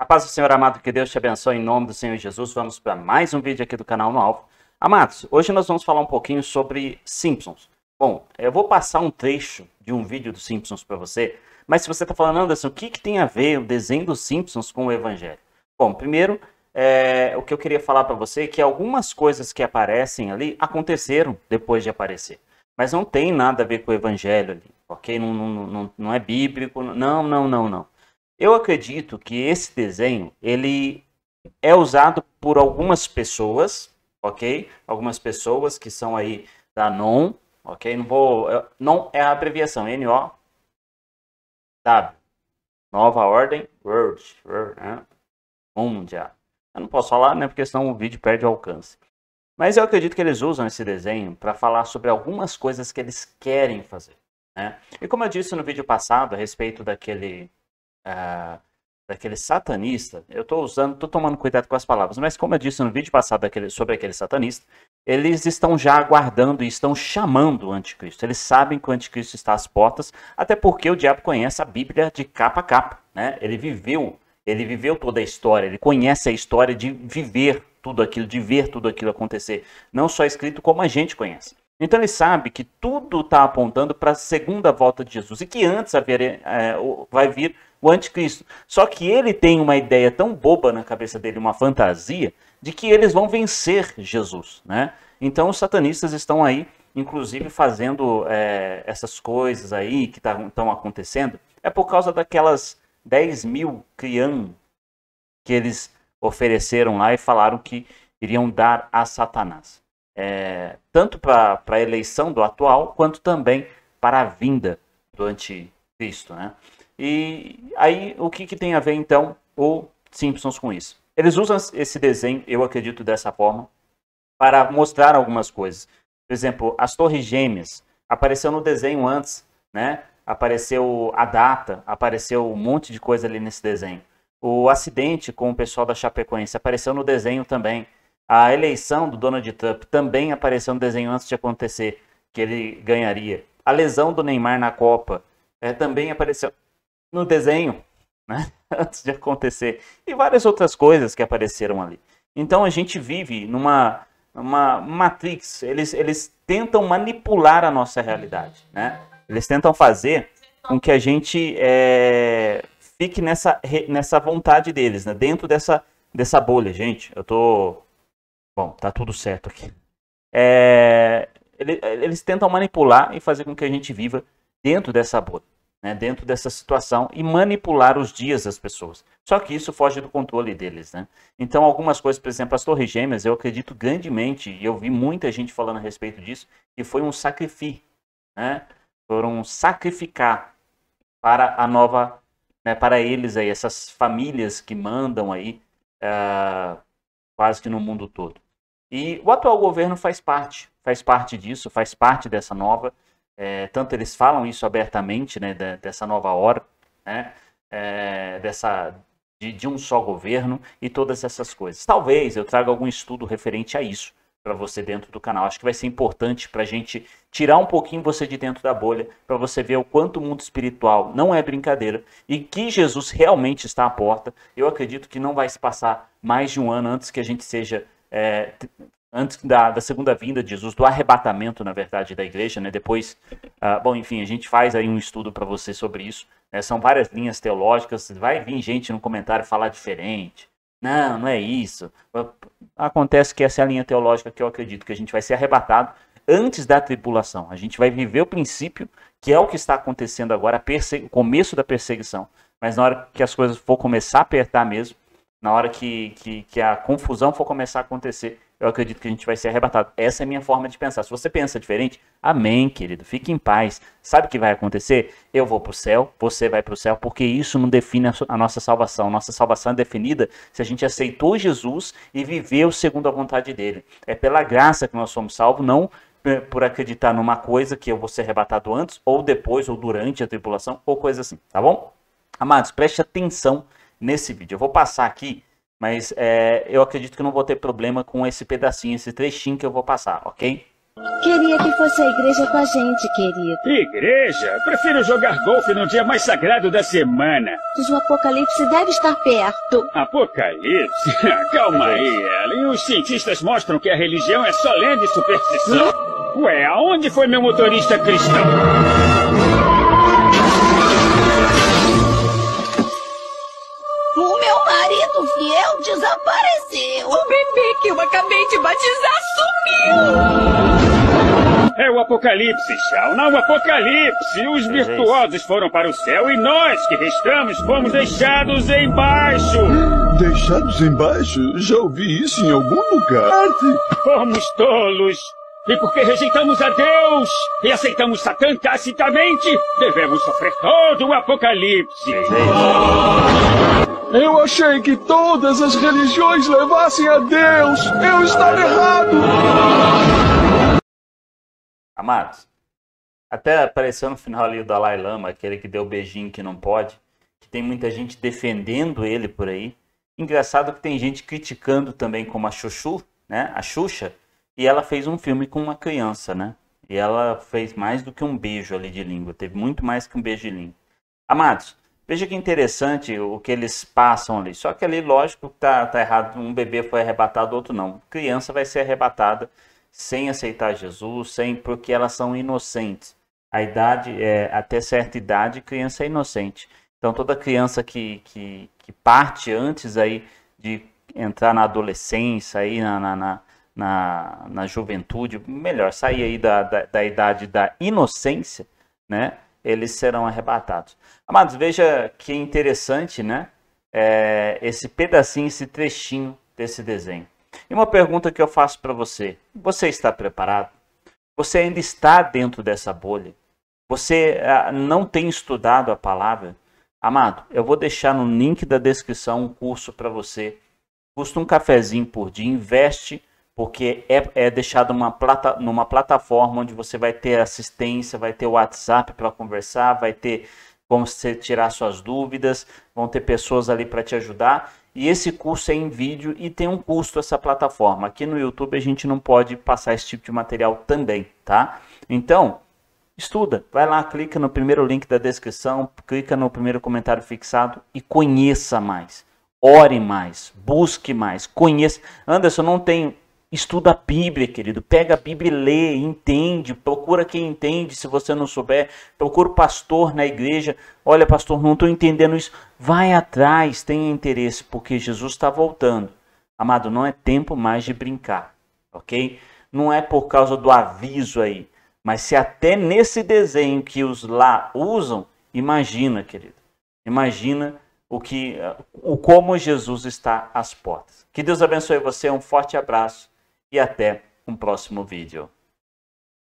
A paz do Senhor amado, que Deus te abençoe em nome do Senhor Jesus. Vamos para mais um vídeo aqui do canal Uma Amados, hoje nós vamos falar um pouquinho sobre Simpsons. Bom, eu vou passar um trecho de um vídeo dos Simpsons para você, mas se você está falando, Anderson, o que, que tem a ver o desenho dos Simpsons com o Evangelho? Bom, primeiro, é, o que eu queria falar para você é que algumas coisas que aparecem ali aconteceram depois de aparecer, mas não tem nada a ver com o Evangelho ali, ok? Não, não, não, não é bíblico, não, não, não, não. Eu acredito que esse desenho ele é usado por algumas pessoas, ok? Algumas pessoas que são aí da NON, ok? Não vou, não é a abreviação NO, W, Nova Ordem World, World né? Mundial. Eu não posso falar, né? Porque senão o vídeo perde o alcance. Mas eu acredito que eles usam esse desenho para falar sobre algumas coisas que eles querem fazer. Né? E como eu disse no vídeo passado a respeito daquele é, daquele satanista, eu estou usando, estou tomando cuidado com as palavras, mas como eu disse no vídeo passado daquele, sobre aquele satanista, eles estão já aguardando e estão chamando o anticristo. Eles sabem que o anticristo está às portas, até porque o diabo conhece a Bíblia de capa a capa, né? Ele viveu, ele viveu toda a história, ele conhece a história de viver tudo aquilo, de ver tudo aquilo acontecer, não só escrito como a gente conhece. Então ele sabe que tudo está apontando para a segunda volta de Jesus e que antes haver, é, vai vir o anticristo. Só que ele tem uma ideia tão boba na cabeça dele, uma fantasia, de que eles vão vencer Jesus, né? Então os satanistas estão aí, inclusive, fazendo é, essas coisas aí que estão tá, acontecendo. É por causa daquelas 10 mil crianças que eles ofereceram lá e falaram que iriam dar a Satanás. É, tanto para a eleição do atual, quanto também para a vinda do anticristo, né? E aí, o que, que tem a ver então o Simpsons com isso? Eles usam esse desenho, eu acredito dessa forma, para mostrar algumas coisas. Por exemplo, as Torres Gêmeas apareceu no desenho antes, né? Apareceu a data, apareceu um monte de coisa ali nesse desenho. O acidente com o pessoal da Chapecoense apareceu no desenho também. A eleição do Donald Trump também apareceu no desenho antes de acontecer, que ele ganharia. A lesão do Neymar na Copa é, também apareceu no desenho, né? antes de acontecer. E várias outras coisas que apareceram ali. Então a gente vive numa uma matrix, eles, eles tentam manipular a nossa realidade, né? Eles tentam fazer com que a gente é, fique nessa, nessa vontade deles, né? Dentro dessa, dessa bolha, gente. Eu tô... Bom, tá tudo certo aqui. É, eles, eles tentam manipular e fazer com que a gente viva dentro dessa bolha né, dentro dessa situação e manipular os dias das pessoas. Só que isso foge do controle deles, né? Então, algumas coisas, por exemplo, as Torres Gêmeas, eu acredito grandemente, e eu vi muita gente falando a respeito disso, que foi um sacrifício, né? Foram sacrificar para a nova, né, para eles aí, essas famílias que mandam aí, uh, quase que no mundo todo. E o atual governo faz parte, faz parte disso, faz parte dessa nova, é, tanto eles falam isso abertamente, né, dessa nova hora, né, é, dessa, de, de, um só governo e todas essas coisas. Talvez eu traga algum estudo referente a isso para você dentro do canal. Acho que vai ser importante para a gente tirar um pouquinho você de dentro da bolha, para você ver o quanto o mundo espiritual não é brincadeira e que Jesus realmente está à porta. Eu acredito que não vai se passar mais de um ano antes que a gente seja é, antes da, da, segunda vinda de Jesus, do arrebatamento, na verdade, da igreja, né? Depois, uh, bom, enfim, a gente faz aí um estudo para você sobre isso. Né? São várias linhas teológicas. Vai vir gente no comentário falar diferente. Não, não é isso. Acontece que essa é a linha teológica que eu acredito que a gente vai ser arrebatado antes da tribulação. A gente vai viver o princípio que é o que está acontecendo agora, o começo da perseguição. Mas na hora que as coisas for começar a apertar mesmo, na hora que, que, que a confusão for começar a acontecer, eu acredito que a gente vai ser arrebatado. Essa é a minha forma de pensar. Se você pensa diferente, amém, querido. Fique em paz. Sabe o que vai acontecer? Eu vou para o céu, você vai para o céu, porque isso não define a nossa salvação. Nossa salvação é definida se a gente aceitou Jesus e viveu segundo a vontade dele. É pela graça que nós somos salvos, não eh, por acreditar numa coisa que eu vou ser arrebatado antes, ou depois, ou durante a tribulação, ou coisa assim, tá bom? Amados, preste atenção nesse vídeo. Eu vou passar aqui mas é, eu acredito que não vou ter problema com esse pedacinho, esse trechinho que eu vou passar, ok? Queria que fosse a igreja com a gente, querido. Igreja? Prefiro jogar golfe no dia mais sagrado da semana. Mas o apocalipse deve estar perto. Apocalipse? Calma aí, Ellen. Os cientistas mostram que a religião é solene superstição. Ué, aonde foi meu motorista cristão? O bebê que eu acabei de batizar sumiu! É o apocalipse, Não, o apocalipse! Os virtuosos foram para o céu e nós que restamos fomos deixados embaixo! Deixados embaixo? Já ouvi isso em algum lugar. Fomos tolos! E porque rejeitamos a Deus e aceitamos Satã tacitamente, devemos sofrer todo o apocalipse. Eu achei que todas as religiões levassem a Deus. Eu estava errado. Amados, até apareceu no final ali o Dalai Lama, aquele que deu o beijinho que não pode, que tem muita gente defendendo ele por aí. Engraçado que tem gente criticando também como a Chuchu, né? A Xuxa, e ela fez um filme com uma criança, né? E ela fez mais do que um beijo ali de língua, teve muito mais que um beijo de língua. Amados, Veja que interessante o que eles passam ali. Só que ali, lógico, tá, tá errado. Um bebê foi arrebatado, outro não. Criança vai ser arrebatada sem aceitar Jesus, sem porque elas são inocentes. A idade é até certa idade, criança é inocente. Então toda criança que, que, que parte antes aí de entrar na adolescência aí na, na, na na, na juventude, melhor, sair aí da, da, da idade da inocência, né? eles serão arrebatados. Amados, veja que interessante, né? É, esse pedacinho, esse trechinho desse desenho. E uma pergunta que eu faço para você: você está preparado? Você ainda está dentro dessa bolha? Você ah, não tem estudado a palavra? Amado, eu vou deixar no link da descrição um curso para você. Custa um cafezinho por dia, investe porque é, é deixado uma plata, numa plataforma onde você vai ter assistência, vai ter WhatsApp para conversar, vai ter como você tirar suas dúvidas, vão ter pessoas ali para te ajudar. E esse curso é em vídeo e tem um custo essa plataforma. Aqui no YouTube a gente não pode passar esse tipo de material também, tá? Então, estuda, vai lá, clica no primeiro link da descrição, clica no primeiro comentário fixado e conheça mais. Ore mais, busque mais, conheça. Anderson, não tem Estuda a Bíblia, querido. Pega a Bíblia e lê, entende. Procura quem entende, se você não souber. Procura o pastor na igreja. Olha, pastor, não estou entendendo isso. Vai atrás, tenha interesse, porque Jesus está voltando. Amado, não é tempo mais de brincar, ok? Não é por causa do aviso aí. Mas se até nesse desenho que os lá usam, imagina, querido. Imagina o que, o como Jesus está às portas. Que Deus abençoe você. Um forte abraço e até um próximo vídeo.